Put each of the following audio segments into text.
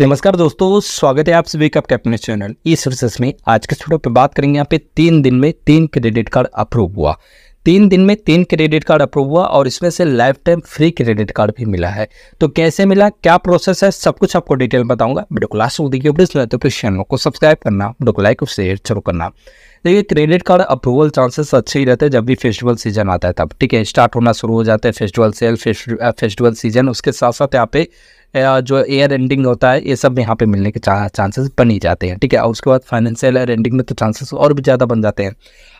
नमस्कार दोस्तों स्वागत है आप सभी का कैप्टन चैनल ई सर्विस में आज के स्टूडियो पे बात करेंगे यहाँ पे तीन दिन में तीन क्रेडिट कार्ड अप्रूव हुआ तीन दिन में तीन क्रेडिट कार्ड अप्रूव हुआ और इसमें से lifetime free credit card भी मिला है तो कैसे मिला क्या प्रोसेस है सब कुछ आपको डिटेल बताऊंगा वीडियो को लास्ट देखिए तो चैनल को सब्सक्राइब करना वीडियो को लाइक और शेयर जरूर करना देखिए क्रेडिट कार्ड अप्रूवल चांसेस अच्छे ही रहते हैं जब भी फेस्टिवल सीजन आता है तब ठीक है स्टार्ट होना शुरू हो जाता है फेस्टिवल सेल फेस्टिवल सीजन उसके साथ साथ यहाँ पे जो एयर एंडिंग होता है ये सब यहाँ पे मिलने के चांसेस बन ही जाते हैं ठीक है और उसके बाद फाइनेंशियल एयर एंडिंग में तो चांसेस और भी ज़्यादा बन जाते हैं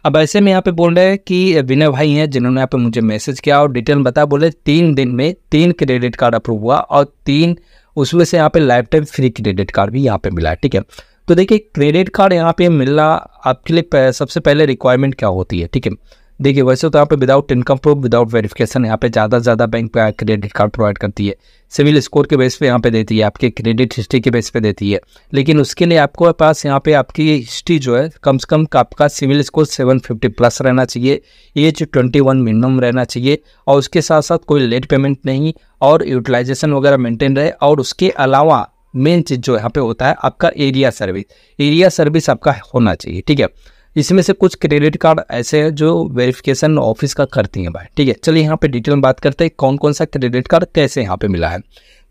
अब ऐसे में यहाँ पे बोल रहे हैं कि विनय भाई हैं जिन्होंने यहाँ पे मुझे मैसेज किया और डिटेल में बताया बोले तीन दिन में तीन क्रेडिट कार्ड अप्रूव हुआ और तीन उसमें से यहाँ पे lifetime free credit card भी यहाँ पे मिला है ठीक है तो देखिए क्रेडिट कार्ड यहाँ पे मिलना आपके लिए सबसे पहले रिक्वायरमेंट क्या होती है ठीक है देखिए वैसे तो यहाँ पे without income proof without verification यहाँ पे ज़्यादा से ज़्यादा बैंक पे क्रेडिट कार्ड प्रोवाइड करती है सिविल स्कोर के बेस पे यहाँ पे देती है आपके क्रेडिट हिस्ट्री के बेस पे देती है लेकिन उसके लिए आपको पास यहाँ पे आपकी हिस्ट्री जो है कम से कम आपका सिविल स्कोर फिफ्टी प्लस रहना चाहिए एज वन मिनिमम रहना चाहिए और उसके साथ साथ कोई लेट पेमेंट नहीं और यूटिलाइजेशन वगैरह मेंटेन रहे और उसके अलावा मेन चीज़ जो यहाँ पे होता है आपका एरिया सर्विस एरिया सर्विस आपका होना चाहिए ठीक है इसमें से कुछ क्रेडिट कार्ड ऐसे हैं जो वेरिफिकेशन ऑफिस का करती हैं भाई ठीक है चलिए यहाँ पे डिटेल में बात करते हैं कौन कौन सा क्रेडिट कार्ड कैसे यहाँ पे मिला है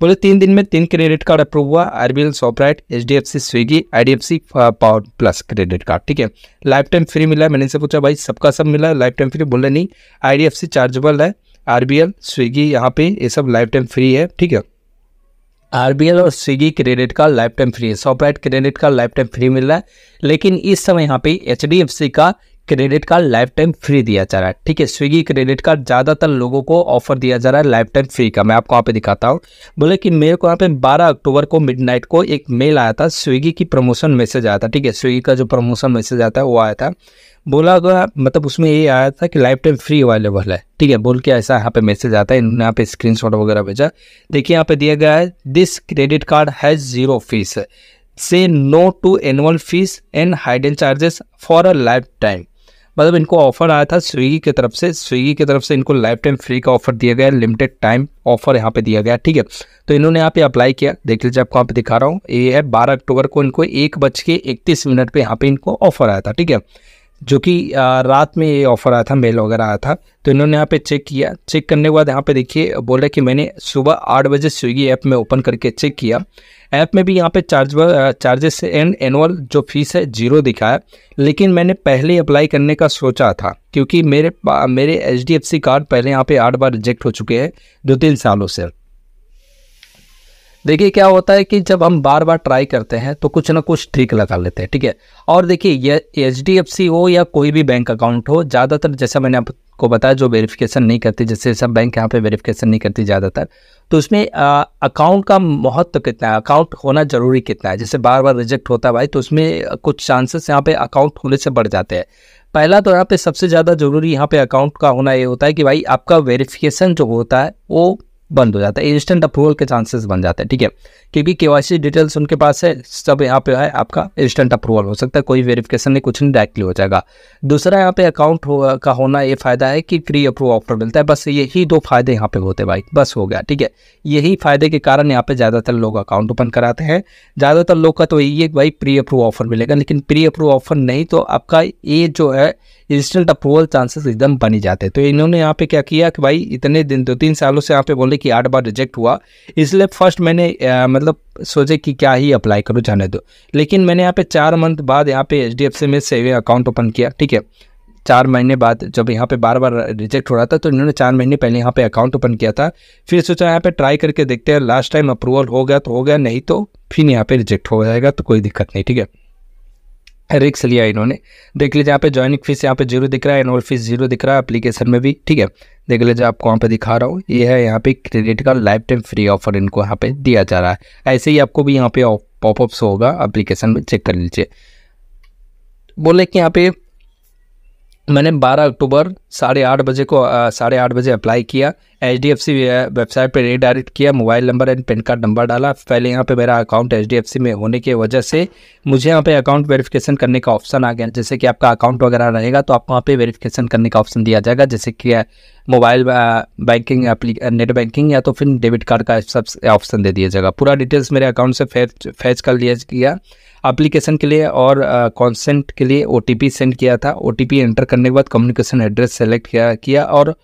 बोले तीन दिन में तीन क्रेडिट कार्ड अप्रूव हुआ R B L ShopRite H D F C Swiggy I D F C power plus credit card ठीक है लाइफ टाइम फ्री मिला है मैंने इनसे पूछा भाई सबका सब मिला है लाइफ टाइम फ्री बोले नहीं I D F C chargeable है आर बी एल स्विगी यहाँ पे ये सब लाइफ टाइम फ्री है ठीक है आरबीएल और Swiggy credit card lifetime free है ShopRite credit card lifetime free मिल रहा है लेकिन इस समय यहाँ पे एच का credit card lifetime free दिया जा रहा है ठीक है स्विगी क्रेडिट कार्ड ज़्यादातर लोगों को ऑफर दिया जा रहा है लाइफ टाइम फ्री का मैं आपको वहाँ पे दिखाता हूँ बोले कि मेरे को यहाँ पे 12 अक्टूबर को मिडनाइट को एक मेल आया था स्विगी की प्रमोशन मैसेज आया था ठीक है स्विगी का जो प्रमोशन मैसेज आता है वो आया था बोला गया तो मतलब उसमें ये आया था कि लाइफ टाइम फ्री अवेलेबल है ठीक है बोल के ऐसा यहाँ पे मैसेज आता है इन्होंने यहाँ पे स्क्रीन वगैरह भेजा देखिए यहाँ पे दिया गया है this credit card has zero fees say no to annual fees and hidden charges for a lifetime मतलब इनको ऑफर आया था स्विगी की तरफ से स्विगी की तरफ से इनको लाइफ टाइम फ्री का ऑफर दिया गया लिमिटेड टाइम ऑफर यहाँ पे दिया गया ठीक है तो इन्होंने यहाँ पे अप्लाई किया देख लीजिए आपको यहाँ पे दिखा रहा हूँ ये है बारह अक्टूबर को इनको एक बज के इकतीस मिनट पर यहाँ पे इनको ऑफर आया था ठीक है जो कि रात में ये ऑफ़र आया था मेल वगैरह आया था तो इन्होंने यहाँ पे चेक किया चेक करने के बाद यहाँ पे देखिए बोला कि मैंने सुबह आठ बजे स्विगी ऐप में ओपन करके चेक किया ऐप में भी यहाँ पे चार्ज चार्जेस एंड एनुअल जो फीस है जीरो दिखाया लेकिन मैंने पहले अप्लाई करने का सोचा था क्योंकि मेरे मेरे एच कार्ड पहले यहाँ पर आठ बार रिजेक्ट हो चुके हैं दो तीन सालों से देखिए क्या होता है कि जब हम बार बार ट्राई करते हैं तो कुछ ना कुछ ट्रिक लगा लेते हैं ठीक है और देखिए ये एच हो या कोई भी बैंक अकाउंट हो ज़्यादातर जैसा मैंने आपको बताया जो वेरिफिकेशन नहीं करती जैसे सब बैंक यहाँ पे वेरिफिकेशन नहीं करती ज़्यादातर तो उसमें अकाउंट का महत्व तो कितना है अकाउंट होना ज़रूरी कितना है जैसे बार बार रिजेक्ट होता है भाई तो उसमें कुछ चांसेस यहाँ पे अकाउंट होने से बढ़ जाते हैं पहला तो यहाँ पे सबसे ज़्यादा ज़रूरी यहाँ पे अकाउंट का होना ये होता है कि भाई आपका वेरिफिकेशन जो होता है वो बंद हो जाता है इंस्टेंट अप्रूवल के चांसेस बन जाते हैं ठीक है क्योंकि के डिटेल्स उनके पास है सब यहाँ पे है आपका इंस्टेंट अप्रूवल हो सकता है कोई वेरिफिकेशन नहीं कुछ नहीं डायरेक्टली हो जाएगा दूसरा यहाँ पे अकाउंट हो, का होना ये फ़ायदा है कि प्री अप्रूव ऑफर मिलता है बस यही दो फायदे यहाँ पे होते भाई बस हो गया ठीक है यही फायदे के कारण यहाँ पे ज़्यादातर लोग अकाउंट ओपन कराते हैं ज़्यादातर लोग का तो यही है भाई प्री अप्रूव ऑफर मिलेगा लेकिन प्री अप्रूव ऑफर नहीं तो आपका ये जो है इंस्टेंट अप्रूवल चांसेस एकदम बन जाते तो इन्होंने यहाँ पे क्या किया कि भाई इतने दिन दो तीन सालों से यहाँ पे बोले कि आठ बार रिजेक्ट हुआ इसलिए फर्स्ट मैंने आ, मतलब सोचे कि क्या ही अप्लाई करूँ जाने दो लेकिन मैंने यहाँ पे चार मंथ बाद यहाँ पे एच में सेविंग अकाउंट ओपन किया ठीक है चार महीने बाद जब यहाँ पे बार बार रिजेक्ट हो रहा था तो इन्होंने चार महीने पहले यहाँ पे अकाउंट ओपन किया था फिर सोचा यहाँ पे ट्राई करके देखते हैं लास्ट टाइम अप्रूवल हो गया तो हो गया नहीं तो फिर यहाँ पे रिजेक्ट हो जाएगा तो कोई दिक्कत नहीं ठीक है रिक्स लिया इन्होंने देख लीजिए यहाँ पे ज्वाइनिंग फीस यहाँ पे जीरो दिख रहा है एनुअल फीस जीरो दिख रहा है एप्लीकेशन में भी ठीक है देख लीजिए आपको वहाँ पे दिखा रहा हूँ ये है यहाँ पे क्रेडिट का लाइफ टाइम फ्री ऑफर इनको यहाँ पे दिया जा रहा है ऐसे ही आपको भी यहाँ पे पॉपअप्स होगा एप्लीकेशन में चेक कर लीजिए बोले कि यहाँ पे मैंने 12 अक्टूबर साढ़े आठ बजे को साढ़े आठ बजे अप्लाई किया H D F C website पर रीडायरेक्ट किया mobile number and PAN card number डाला पहले यहाँ पे मेरा account H D F C में होने की वजह से मुझे यहाँ पे अकाउंट वेरिफिकेशन करने का ऑप्शन आ गया जैसे कि आपका अकाउंट वगैरह रहेगा तो आपको वहाँ पे वेरिफिकेशन करने का ऑप्शन दिया जाएगा जैसे कि मोबाइल बैंकिंग नेट बैंकिंग या तो फिर डेबिट कार्ड का सब ऑप्शन दे दिया जाएगा पूरा डिटेल्स मेरे अकाउंट से फैच कर लिया गया एप्लीकेशन के लिए और कॉन्सेंट के लिए ओ सेंड किया था ओ एंटर करने के बाद कम्युनिकेशन एड्रेस सेलेक्ट किया, किया और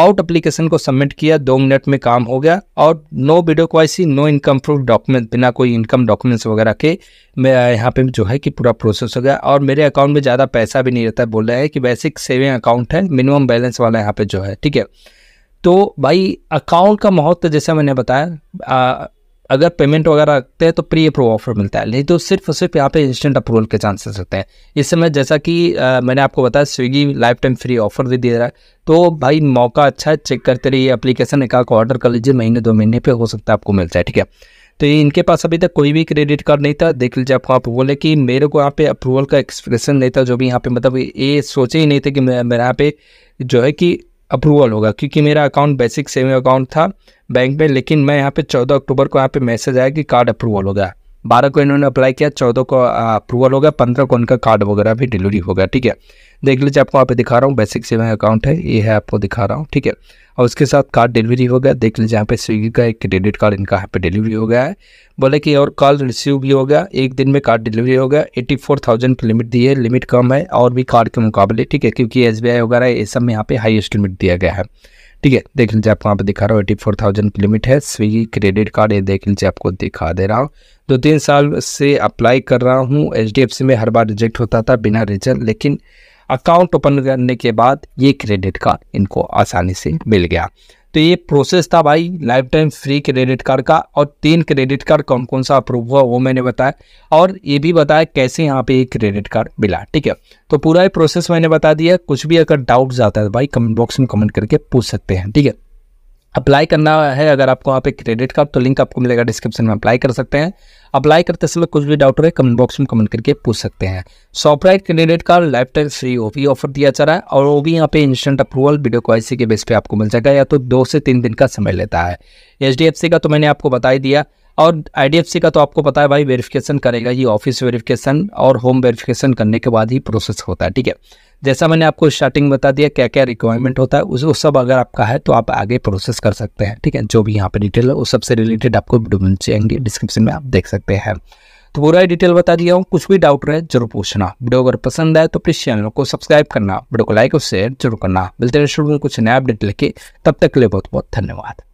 आउट एप्लीकेशन को सबमिट किया दो मिनट में काम हो गया और no video KYC no income proof document बिना कोई इनकम डॉक्यूमेंट्स वगैरह के मैं यहाँ पे जो है कि पूरा प्रोसेस हो गया और मेरे अकाउंट में ज़्यादा पैसा भी नहीं रहता है बोल रहे हैं कि बेसिक सेविंग अकाउंट है मिनिमम बैलेंस वाला यहाँ पर जो है ठीक है तो भाई अकाउंट का महत्व जैसे मैंने बताया अगर पेमेंट वगैरह रखते हैं तो प्री अप्रूव ऑफर मिलता है नहीं तो सिर्फ और सिर्फ यहाँ पे इंस्टेंट अप्रूवल के चांसेस रहते हैं इस समय जैसा कि मैंने आपको बताया Swiggy lifetime free offer भी दे रहा है तो भाई मौका अच्छा है चेक करते रहिए अप्लीकेशन एक आपको ऑर्डर कर लीजिए महीने दो महीने पर हो सकता है आपको मिल जाए ठीक है तो इनके पास अभी तक कोई भी क्रेडिट कार्ड नहीं था देख लीजिए आपको आप बोले कि मेरे को यहाँ पे अप्रूवल का एक्सप्रेशन नहीं था जो भी यहाँ पे मतलब ये सोचे ही नहीं थे कि मेरे यहाँ पे जो है कि अप्रूवल होगा क्योंकि मेरा अकाउंट बेसिक सेविंग अकाउंट था बैंक में लेकिन मैं यहाँ पे चौदह अक्टूबर को यहाँ पे मैसेज आया कि कार्ड अप्रूवल होगा बारह को इन्होंने अप्लाई किया चौदह को अप्रूवल हो गया पंद्रह को उनका कार्ड वगैरह भी डिलीवरी हो गया ठीक है देख लीजिए आपको वहाँ पे दिखा रहा हूँ बेसिक सेविंग अकाउंट है ये है आपको दिखा रहा हूँ ठीक है और उसके साथ कार्ड डिलीवरी हो गया देख लीजिए यहाँ पे स्विगी का एक क्रेडिट कार्ड इनका यहाँ पे डिलीवरी हो गया है बोले कि और कॉल रिसीव भी हो गया एक दिन में कार्ड डिलीवरी हो गया एट्टी फोर थाउजेंड की लिमिट दी है लिमिट कम है और भी कार्ड के मुकाबले ठीक है क्योंकि एस बी आई वगैरह ये सब में यहाँ पे हाईएस्ट लिमिट दिया गया है ठीक है देख लीजिए आपको वहाँ पे दिखा रहा हूँ एटी फोर थाउजेंड की लिमिट है स्विगी क्रेडिट कार्ड ये देख लीजिए आपको दिखा दे रहा हूँ दो तीन साल से अप्लाई कर रहा हूँ एच में हर बार रिजेक्ट होता था बिना रिजल्ट लेकिन अकाउंट ओपन करने के बाद ये क्रेडिट कार्ड इनको आसानी से मिल गया तो ये प्रोसेस था भाई lifetime free credit card का और तीन क्रेडिट कार्ड कौन कौन सा अप्रूव हुआ वो मैंने बताया और ये भी बताया कैसे यहाँ पे एक क्रेडिट कार्ड मिला ठीक है तो पूरा ये प्रोसेस मैंने बता दिया कुछ भी अगर डाउट आता है तो भाई कमेंट बॉक्स में कमेंट करके पूछ सकते हैं ठीक है अप्लाई करना है अगर आपको वहाँ पे क्रेडिट कार्ड तो लिंक आपको मिलेगा डिस्क्रिप्शन में अप्लाई कर सकते हैं अप्लाई करते समय कुछ भी डाउट हो कमेंट बॉक्स में कमेंट करके पूछ सकते हैं ShopRite credit card lifetime free वो भी ऑफर दिया जा रहा है और वो भी यहाँ पे इंस्टेंट अप्रूवल वीडियो क्वालिटी के बेस पे आपको मिल जाएगा या तो दो से तीन दिन का समय लेता है एच का तो मैंने आपको बता ही दिया और आई का तो आपको पता है भाई वेरिफिकेशन करेगा ही ऑफिस वेरिफिकेशन और होम वेरिफिकेशन करने के बाद ही प्रोसेस होता है ठीक है जैसा मैंने आपको स्टार्टिंग बता दिया क्या क्या रिक्वायरमेंट होता है उस सब अगर आपका है तो आप आगे प्रोसेस कर सकते हैं ठीक है जो भी यहाँ पे डिटेल है वो सबसे रिलेटेड आपको डॉक्यूमेंट डिस्क्रिप्शन में आप देख सकते हैं तो पूरा ही डिटेल बता दिया हूँ कुछ भी डाउट रहे जरूर पूछना वीडियो अगर पसंद आए तो प्लीज़ चैनल को सब्सक्राइब करना वीडियो को लाइक और शेयर जरूर करना मिलते हैं कुछ नया अपडेट लेके तब तक के लिए बहुत बहुत धन्यवाद